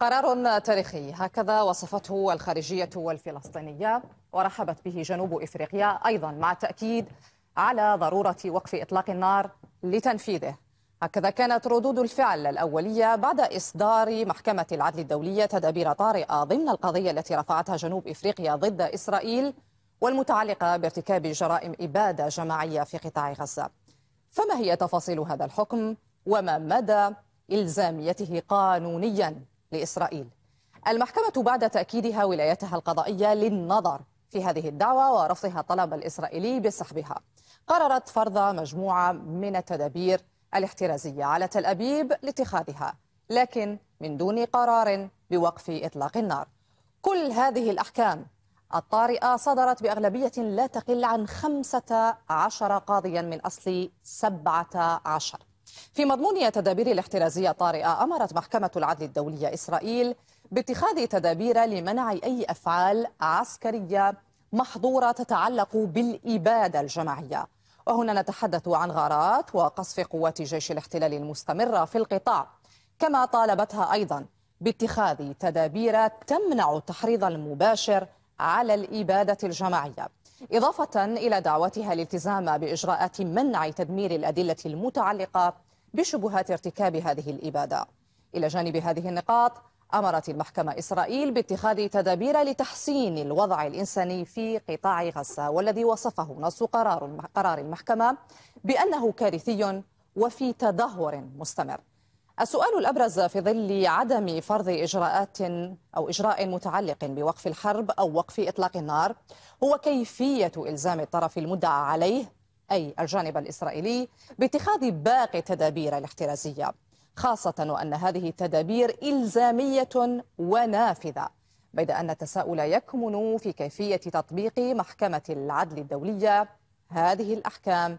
قرار تاريخي هكذا وصفته الخارجية والفلسطينية ورحبت به جنوب إفريقيا أيضا مع التأكيد على ضرورة وقف إطلاق النار لتنفيذه هكذا كانت ردود الفعل الأولية بعد إصدار محكمة العدل الدولية تدابير طارئة ضمن القضية التي رفعتها جنوب إفريقيا ضد إسرائيل والمتعلقة بارتكاب جرائم إبادة جماعية في قطاع غزة فما هي تفاصيل هذا الحكم وما مدى إلزاميته قانونياً لإسرائيل المحكمة بعد تأكيدها ولايتها القضائية للنظر في هذه الدعوة ورفضها الطلب الإسرائيلي بسحبها قررت فرض مجموعة من التدابير الاحترازية على تل أبيب لاتخاذها لكن من دون قرار بوقف إطلاق النار كل هذه الأحكام الطارئة صدرت بأغلبية لا تقل عن 15 قاضيا من أصل 17 في مضمون تدابير الاحترازية الطارئة أمرت محكمة العدل الدولية إسرائيل باتخاذ تدابير لمنع أي أفعال عسكرية محظورة تتعلق بالإبادة الجماعية وهنا نتحدث عن غارات وقصف قوات جيش الاحتلال المستمرة في القطاع كما طالبتها أيضا باتخاذ تدابير تمنع التحريض المباشر على الإبادة الجماعية إضافة إلى دعوتها الالتزام بإجراءات منع تدمير الأدلة المتعلقة بشبهات ارتكاب هذه الإبادة إلى جانب هذه النقاط أمرت المحكمة إسرائيل باتخاذ تدابير لتحسين الوضع الإنساني في قطاع غزة والذي وصفه نص قرار قرار المحكمة بأنه كارثي وفي تدهور مستمر السؤال الأبرز في ظل عدم فرض إجراءات أو إجراء متعلق بوقف الحرب أو وقف إطلاق النار هو كيفية إلزام الطرف المدعى عليه أي الجانب الإسرائيلي باتخاذ باقي التدابير الاحترازية خاصة وأن هذه التدابير إلزامية ونافذة بيد أن التساؤل يكمن في كيفية تطبيق محكمة العدل الدولية هذه الأحكام